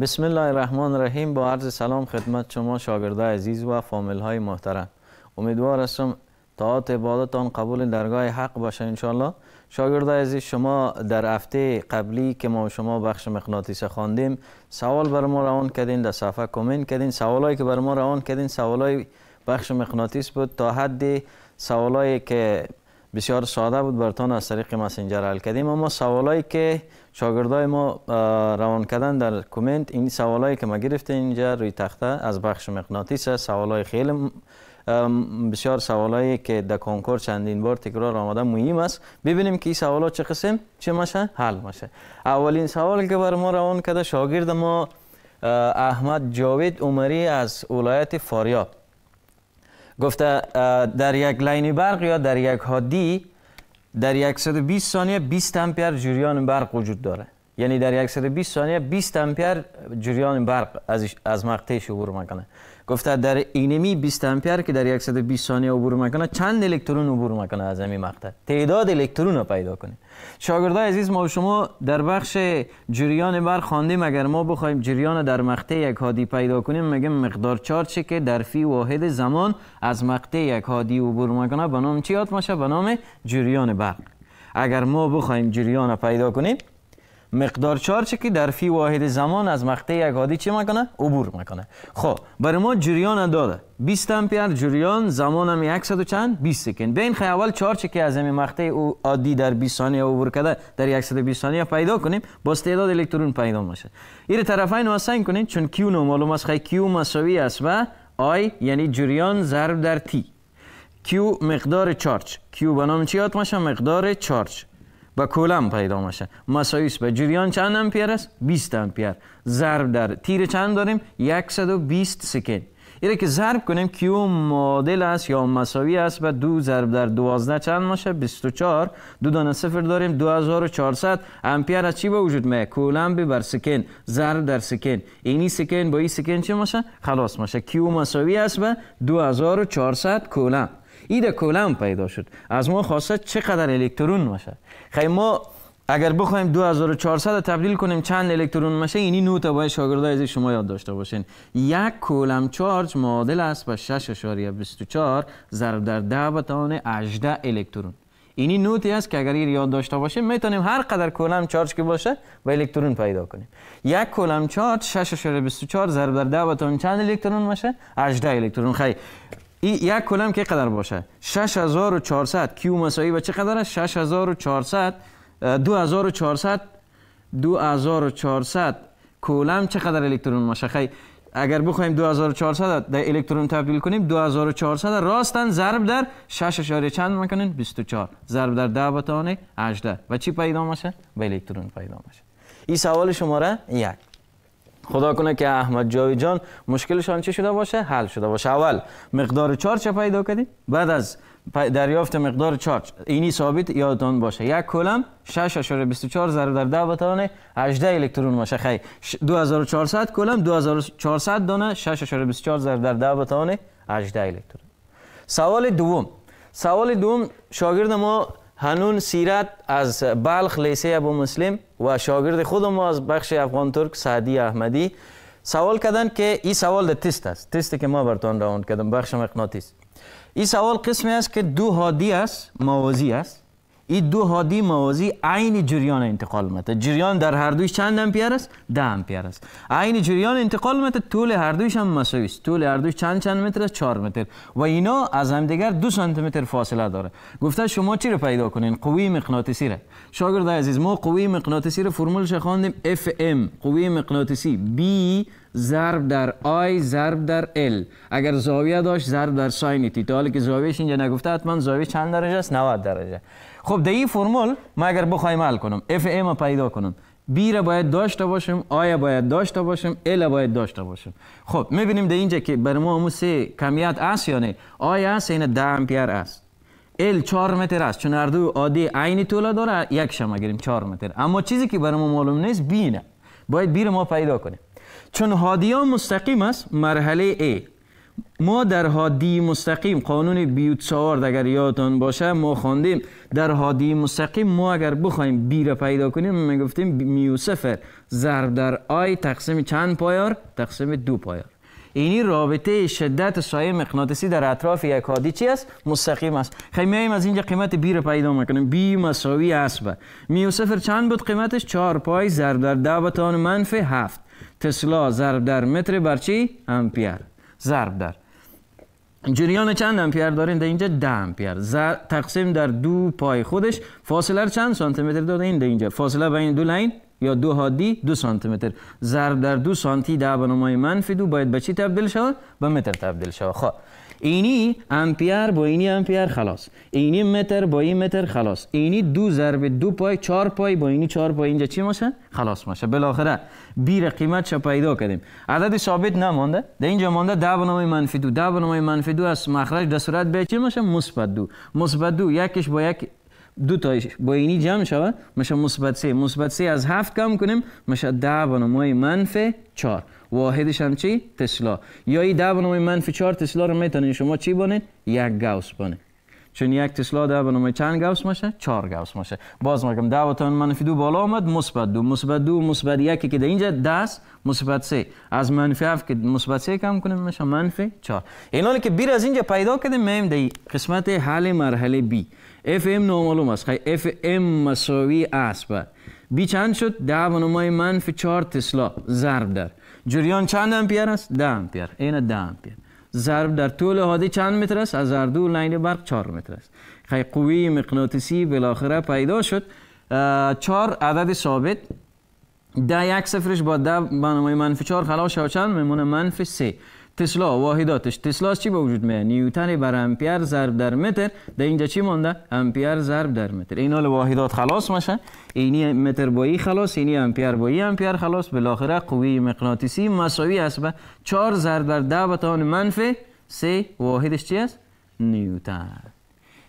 بسم الله الرحمن الرحیم با عرض سلام خدمت شما شاگرده عزیز و فامیل های محترم امیدوار هستم طاعت عبادتان قبول درگاه حق باشه انشالله شاگرده عزیز شما در هفته قبلی که ما شما بخش مقناطیس خواندیم سوال بر ما روان کردین در صفحه کمین کردین سوالایی که بر ما روان کردین سوالای بخش مقناطیس بود تا حد سوالایی که بسیار ساده بود برتون از طریق مسنجر حل کردیم اما سوالایی که شاگردای ما روان کردن در کومنت این سوالایی که ما گرفتیم اینجا روی تخته از بخش مغناطیس سوالای خیلی بسیار سوالایی که در کنکور چندین بار تکرار آمده مهم است ببینیم که این سوالا چه قسم چه مشه حل مشه اولین سوال که بر ما روان کرده شاگرد ما احمد جاوید عمری از ولایت فاریاب گفته در یک لاین برق یا در یک هادی در 120 ثانیه 20 امپیر جریان برق وجود داره یعنی در 120 ثانیه 20 امپیر جریان برق از از مقطع عبور میکنه گفته در اینمی 20 امپیر که در 120 ثانیه عبور میکنه چند الکترون عبور میکنه از این مقطع تعداد الکترون رو پیدا کنیم شاگردای عزیز ما و شما در بخش جریان بر خواندیم اگر ما بخوایم جریان در مقطع یک هادی پیدا کنیم میگیم مقدار چارچه که در فی واحد زمان از مقطع یک هادی عبور میکنه به نام چی یاد میشه به نام جریان برق اگر ما بخوایم جریان پیدا کنیم مقدار چارچ که در فی واحد زمان از مقطع یک عادی چه مکنه؟ عبور میکنه. خب بر ما جریان داده 20 امپیر جریان زمان هم 100 چند 20 سکند بین خیلی اول چارچ که از این مقطع او عادی در 20 ثانیه عبور کرده در 120 ثانیه پیدا کنیم با تعداد الکترون پیدا میشه این طرفین رو کنیم چون کیو نو معلوم است خیلی کیو مساوی است و آی یعنی جریان ضرب در تی کیو مقدار چارچ کیو به نام چی یاد مقدار چارچ. به کلم پیدا میشه مسایس به جریان چند امپیر است 20 امپیر ضرب در تیر چند داریم 120 سکند اینه که ضرب کنیم کیو مدل است یا مساوی است و دو ضرب در دوازده چند ماشه 24 دو دانه صفر داریم 2400 امپیر از چی به وجود میه کولمبی بر سکن ضرب در سکن اینی سکن با این سکن چی ماشه خلاص میشه. کیو مساوی است و 2400 کولمب اید کولم پیدا شد از ما خواسته چقدر الکترون باشه خیلی ما اگر بخوایم 2400 تبدیل کنیم چند الکترون میشه اینی نوت باید شاگردای از شما یاد داشته باشین یک کولم چارج معادل است با 6.24 ضرب در 10 به توان 18 الکترون اینی نوتی است که اگر این یاد داشته باشیم میتونیم هر قدر کولم چارج که باشه و الکترون پیدا کنیم یک کولم چارج 6.24 ضرب در 10 به توان چند الکترون میشه 18 الکترون خیلی این یک کلم که قدر باشه 6400 کیو مساوی و چه قدر است 6400 2400 2400 کولم چقدر الکترون مشخه اگر بخوایم 2400 در الکترون تبدیل کنیم 2400 راستن ضرب در 6 اشاره چند میکنین 24 ضرب در 10 بتانه 18 و چی پیدا میشه به الکترون پیدا میشه این سوال شماره یک خدا کنه که احمد جاوی جان مشکلشان چه شده باشه حل شده باشه اول مقدار چارچ پیدا کردیم بعد از دریافت مقدار چارج اینی ثابت یادتان باشه یک کلم 6.24 ضرب در 10 بتوانه 18 الکترون باشه خیلی 2400 کلم 2400 دانه 6.24 ضرب در 10 بتوانه 18 الکترون سوال دوم سوال دوم شاگرد ما هنون سیرت از بلخ لیسه ابو مسلم و شاگرد خود ما از بخش افغان ترک سعدی احمدی سوال کردن که این سوال ده تست است تستی که ما برتون راوند کردم بخش است این سوال قسمی است که دو حادی است موازی است این دو هادی موازی عین جریان انتقال مته جریان در هر دویش چند امپیر است ده امپیر است عین جریان انتقال مته طول هر دویش هم مساوی است طول هر دویش چند چند متر است 4 متر و اینا از همدیگر 2 سانتی متر فاصله داره گفته شما چی رو پیدا کنین قوی مغناطیسی را شاگرد عزیز ما قوی مغناطیسی رو فرمولش خواندیم اف ام قوی مغناطیسی B ضرب در آی ضرب در ال اگر زاویه داشت ضرب در ساین تیتال که زاویش اینجا نگفته حتما زاویه چند درجه است 90 درجه خب در این فرمول ما اگر بخوایم حل کنم اف ایم را پیدا کنم بی را باید داشته باشم آیا باید داشته باشم ال باید داشته باشم خب میبینیم در اینجا که بر ما همون سه کمیت است یا نه آیا است اینه یعنی ده امپیر است ال 4 متر است چون اردو عادی عین طول داره یک شما گریم 4 متر اما چیزی که بر ما معلوم نیست بی نه باید بی را ما پیدا کنیم چون هادی ها مستقیم است مرحله A ما در حادی مستقیم قانون 24 اگر یادتان باشه ما خواندیم در حادی مستقیم ما اگر بخوایم بی را پیدا کنیم میگفتیم میو صفر ضرب در آی تقسیم چند پایار تقسیم دو پایار اینی رابطه شدت سایه مغناطیسی در اطراف یک حادی چی است مستقیم است خیلی خب میایم از اینجا قیمت بی را پیدا میکنیم بی مساوی است میو صفر چند بود قیمتش 4 پای ضرب در 10 منفی 7 تسلا ضرب در متر بر چی امپیر ضرب در جریان چند امپیر دارین در اینجا ده امپیر تقسیم در دو پای خودش فاصله چند سانتی متر داده این در اینجا فاصله بین دو لین یا دو حادی دو سانتی متر ضرب در دو سانتی ده بنامای منفی دو باید به چی تبدیل شود به متر تبدیل شود خب اینی امپیر با اینی امپیر خلاص اینی متر با این متر خلاص اینی دو ضرب دو پای چهار پای با اینی چهار پای اینجا چی میشه خلاص میشه بالاخره بیر قیمت چه پیدا کردیم عدد ثابت نمانده در اینجا مانده ده بنامه منفی دو ده بنامه منفی دو از مخرج در صورت به چی میشه مثبت دو مثبت دو یکش با یک دو تایش با اینی جمع شود مشه مثبت سه مثبت سه از هفت کم کنیم مشه ده بنامه نمای چار چهار واحدش هم چی تسلا یا ای ده بنامه نمای چهار تسلا رو میتونین شما چی بانید یک گاوس بانید چون یک تسلا به نمای چند گاوس میشه چهار گاوس میشه باز میگم دعوتان منفی دو بالا آمد مثبت دو مثبت دو مثبت یکی که در اینجا دست مثبت سه. از منفی هفت که مثبت سه کم کنیم میشه منفی چهار. اینالی که بیر از اینجا پیدا کردیم میم دی قسمت حل مرحله بی. اف ام نامعلوم است خیلی اف ام مساوی با. بی چند شد ده منفی چهار تسلا ضرب در جریان چند امپیر است ده امپیر این ده امپیر ضرب در طول حادی چند متر است از هر دو لین برق چهار متر است خیلی قوی مقناطیسی بالاخره پیدا شد چهار عدد ثابت ده یک صفرش با ده بنامه منفی چهار خلاص شد چند میمونه منفی سه تسلا واحداتش تسلا چی به وجود میاد نیوتن بر امپیر ضرب در متر در اینجا چی مانده امپیر ضرب در متر این حال واحدات خلاص میشه اینی متر با خلاص اینی امپیر با امپیر خلاص بالاخره قوی مغناطیسی مساوی است به 4 ضرب در 10 به توان منفی 3 واحدش چی است نیوتن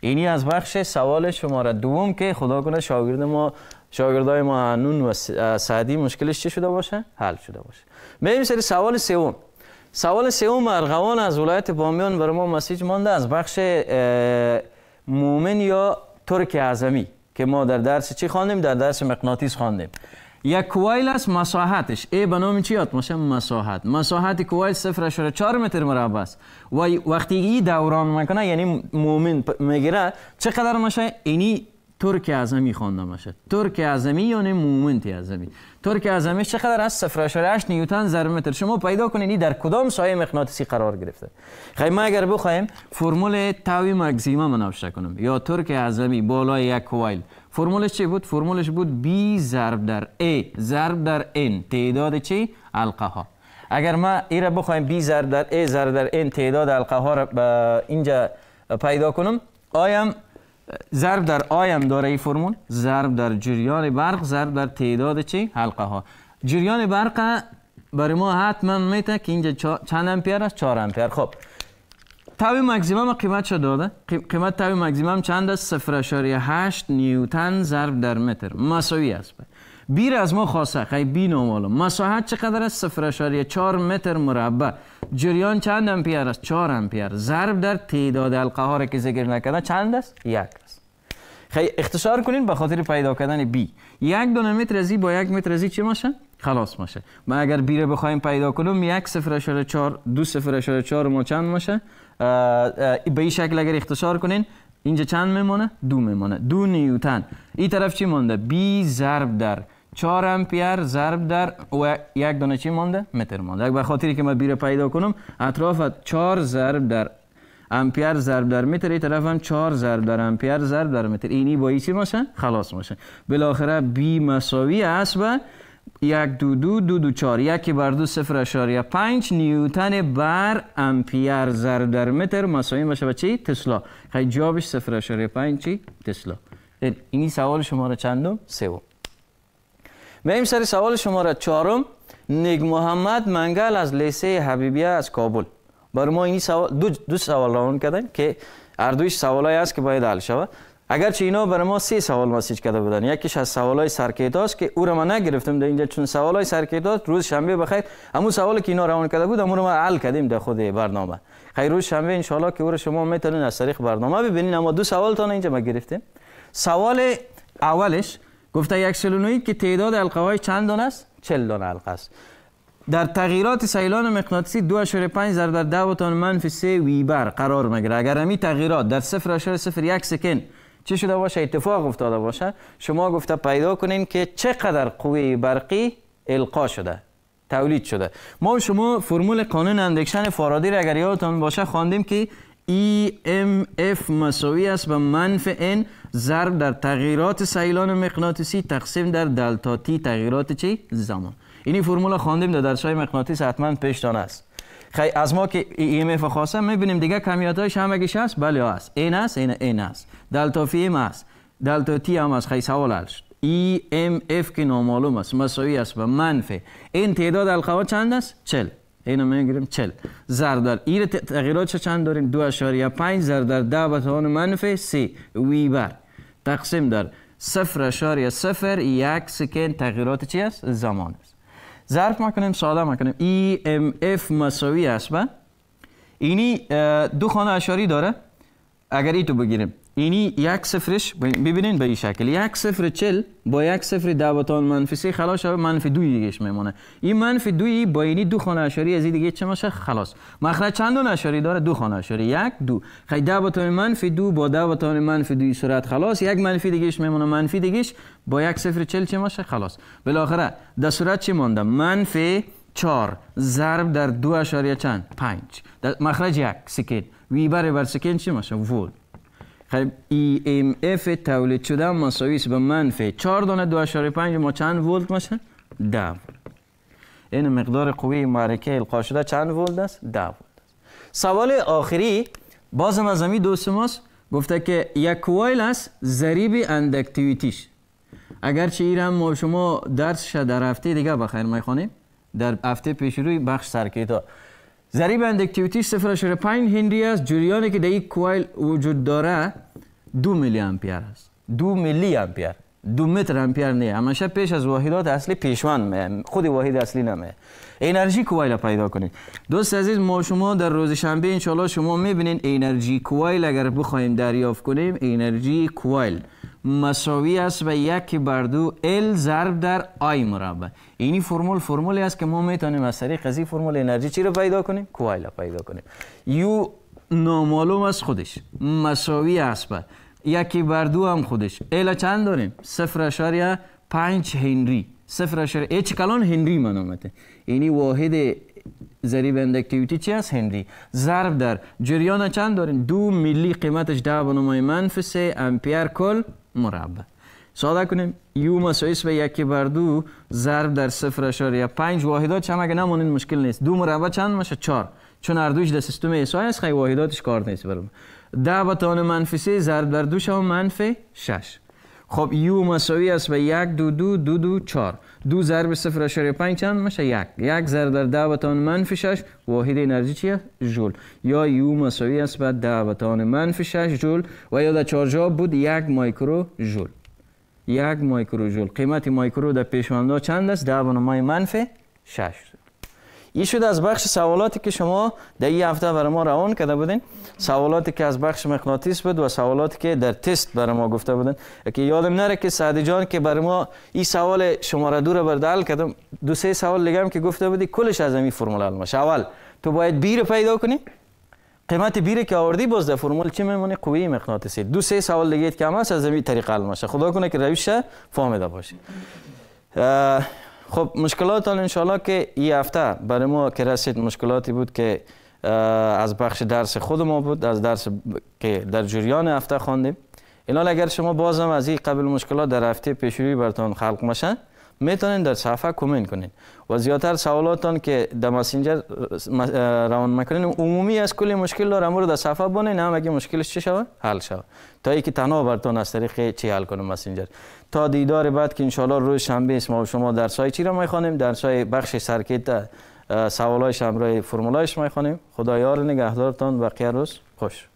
اینی از بخش سوال شماره دوم که خدا کنه شاگرد ما شاگردای ما نون و سعدی مشکلش چی شده باشه حل شده باشه بریم سری سوال سوم سوال سوم ارغوان از ولایت بامیان بر ما مسیج مانده از بخش مومن یا ترک اعظمی که ما در درس چی خواندیم در درس مقناطیس خواندیم یک کوایل است مساحتش ای به نام چی یاد میشه مساحت مساحت کوایل 0.4 متر مربع است و وقتی ای دوران میکنه یعنی مومن میگیره چقدر میشه اینی ترک اعظمی شد. ترک اعظمی یعنی مومنت اعظمی ترک اعظمی چقدر از 0.8 نیوتن ضرب متر شما پیدا کنید در کدام سایه مغناطیسی قرار گرفته خیلی خب، ما اگر بخوایم فرمول تاوی مکزیما منوشته کنم یا ترک اعظمی بالای یک کوایل فرمولش چی بود فرمولش بود b ضرب در a ضرب در n تعداد چی حلقه ها اگر ما را بخوایم b ضرب در a ضرب در n تعداد حلقه ها را اینجا پیدا کنم آیم ضرب در آیم داره این فرمول ضرب در جریان برق ضرب در تعداد چی حلقه ها جریان برق برای ما حتما میته که اینجا چند امپیر است 4 امپیر خب تاوی مکزیمم قیمت شده داده قیمت تاوی مکزیمم چند است 0.8 نیوتن ضرب در متر مساوی است بیر از ما خاصه خیلی بی نامالو مساحت چقدر است 0.4 متر مربع جریان چند امپیر است 4 امپیر ضرب در تعداد القهار که ذکر نکرده چند است یک خیلی اختصار کنین به خاطر پیدا کردن بی یک دونه متر ازی با یک متر ازی چی ماشه؟ خلاص ماشه ما اگر بی رو بخوایم پیدا کنیم یک صفر اشاره چار دو صفر اشاره چار ما چند ماشه به این شکل اگر اختصار کنین اینجا چند میمونه؟ دو میمونه. دو نیوتن این طرف چی مانده؟ بی ضرب در چهار امپیر ضرب در و یک دونه چی مانده؟ متر مانده اگر به خاطری که ما بیره پیدا کنم اطراف 4 ضرب در امپیر ضرب در متر این طرف هم چهار ضرب در امپیر ضرب در متر اینی با ای چی میشه خلاص میشه بالاخره بی مساوی است و یک دو دو دو دو چار یکی بر دو صفر اشاریه پنج نیوتن بر امپیر ضرب در متر مساوی میشه بچه چی؟ تسلا خیلی جوابش صفر اشاریه پنج چی؟ تسلا اینی سوال شماره چندم؟ سوم بریم سر سوال شماره چهارم نگ محمد منگل از لیسه حبیبیه از کابل بر ما این سوال دو, دو سوال روان کردن که هر دویش سوالایی است که باید حل شود اگرچه اینا برای ما سه سوال مسیج کرده بودن یکیش از سوال های است که او را من نگرفتم در اینجا چون های سرکیدا روز شنبه بخیر همون سوالی که اینا روان کرده بود امور ما حل کردیم در خود برنامه خیر روز شنبه ان که او را شما میتونین از طریق برنامه ببینین اما دو سوال تا اینجا ما گرفتیم سوال اولش گفته یک سلونوید که تعداد های چند دانه است 40 دونه است در تغییرات سیلان مغناطیسی 2.5 ضرب در 10 بوتان منفی 3 ویبر قرار میگیره اگر همین تغییرات در 0.01 سکن چه شده باشه اتفاق افتاده باشه شما گفته پیدا کنین که چقدر قوی برقی القا شده تولید شده ما شما فرمول قانون اندکشن فارادی را اگر یادتان باشه خواندیم که EMF مساوی است به منف N ضرب در تغییرات سیلان مغناطیسی تقسیم در دلتا تی تغییرات چی زمان این فرمول خواندیم در درس های مغناطیس حتما پیشتان است خی از ما که EMF خاصه میبینیم دیگه همه همگیش هست بله هست این است این این است دلتا فی ام است دلتا تی ام است خی سوال است ای ام اف که نامعلوم است مساوی است به منفی این تعداد القوا چند است 40 اینو میگیریم 40 زر در ایر تغییرات چند داریم 2.5 زر در 10 به توان منفی 3 وی بر تقسیم در 0.01 سکند تغییرات چی است زمان است ظرف میکنیم ساده میکنیم ای e ام اف مساوی است با اینی دو خانه اشاری داره اگر ای تو بگیریم اینی یک صفرش ببینین به این شکل یک صفر چل با یک صفر دعوتان منفی سه خلاص شده منفی دوی دیگهش میمونه این منفی دوی با اینی دو خانه اشاری از این دیگه چه میشه خلاص مخرج چند اشاری داره دو خانه اشاری یک دو خیلی دعوتان منفی دو با دعوتان منفی دوی سرعت خلاص یک منفی دیگهش میمونه منفی دیگهش با یک صفر چل چه میشه خلاص بالاخره در صورت چی مانده منفی چار ضرب در دو اشاری چند پنج مخرج یک سکین وی بر بر سکین چی ماشه؟ ولت ایم خب، EMF تولید شده مساوی است به منفی 4 دانه 2.5 ما چند ولت میشه 10 این مقدار قوی معرکه القا شده چند ولت است 10 ولت سوال آخری بازم از همین دوست ماست گفته که یک کوایل است ضریب اندکتیویتیش اگرچه این هم ما شما شد در هفته دیگه بخیر میخوانیم در هفته پیش روی بخش سرکیت ها ضریب اندکتیویتی 0.5 هنری است جریانی که در این کوایل وجود داره دو میلی امپیر است دو میلی امپیر دو متر امپیر نه همیشه پیش از واحدات اصلی پیشوان می خود واحد اصلی نامه. انرژی کوایل پیدا کنید دوست عزیز ما شما در روز شنبه ان شما میبینید انرژی کوایل اگر بخوایم دریافت کنیم انرژی کوایل مساوی است به یک بر دو ال ضرب در آی مربع اینی فرمول فرمولی است که ما میتونیم از طریق از فرمول انرژی چی رو پیدا کنیم کوایل پیدا کنیم یو نامعلوم از خودش مساوی است به یکی بر دو هم خودش ال چند داریم صفر اشاریه پنج هنری صفر اشاریه کلان هنری من اینی واحد ضریب اندکتیویتی چی است هنری ضرب در جریان چند داریم دو میلی قیمتش ده بنامای منفی امپیر کل مربع ساده کنیم یو مساویس به یکی بر دو ضرب در صفر یا پنج واحدات چم اگه نمونین مشکل نیست دو مربع چند میشه چار چون هر دوش در سیستم ایسای است خیلی واحداتش کار نیست برم ده تانه منفی سه ضرب در دو شم منفی شش خب یو مساوی است به یک دو دو دو دو چار دو ضرب صفر اشاره پنج چند میشه یک یک ضرب در ده بتان منفی شش واحد انرژی چیه؟ جول یا یو مساوی است به ده بتان منفی شش جول و یا در چارجا بود یک مایکرو جول یک مایکرو جول قیمت مایکرو در پیشوانده چند است؟ ده بنامه منفی شش این شده از بخش سوالاتی که شما در این هفته برای ما روان کرده بودین سوالاتی که از بخش مغناطیس بود و سوالاتی که در تست برای ما گفته بودن که یادم نره که سعدی جان که برای ما این سوال شماره دو را بردل کردم دو سه سوال لگم که گفته بودی کلش از این فرمول علمش اول تو باید بیر پیدا کنی قیمت بیر که آوردی باز در فرمول چی میمونه قوی مغناطیسی دو سه سوال دیگه که هم از این طریق حل خدا کنه که روش فهمیده باشه. خب مشکلات الان انشاءالله که ای هفته برای ما که رسید مشکلاتی بود که از بخش درس خود ما بود از درس که در جریان هفته خواندیم اینال اگر شما بازم از این قبل مشکلات در هفته پیشروی برتان خلق مشن میتونین در صفحه کومنت کنین و زیاتر سوالاتان که در مسنجر روان میکنین عمومی از کلی مشکل دار امور در صفحه بونین هم اگه مشکلش چی شوه حل شوه تا اینکه تنها برتون از طریق چی حل کنم مسنجر تا دیدار بعد که انشالله روز شنبه ما شما در سای چی را میخوانیم سای بخش سرکیت سوالایش همراه فرمولایش میخوانیم خدا یار نگهدارتان و روز خوش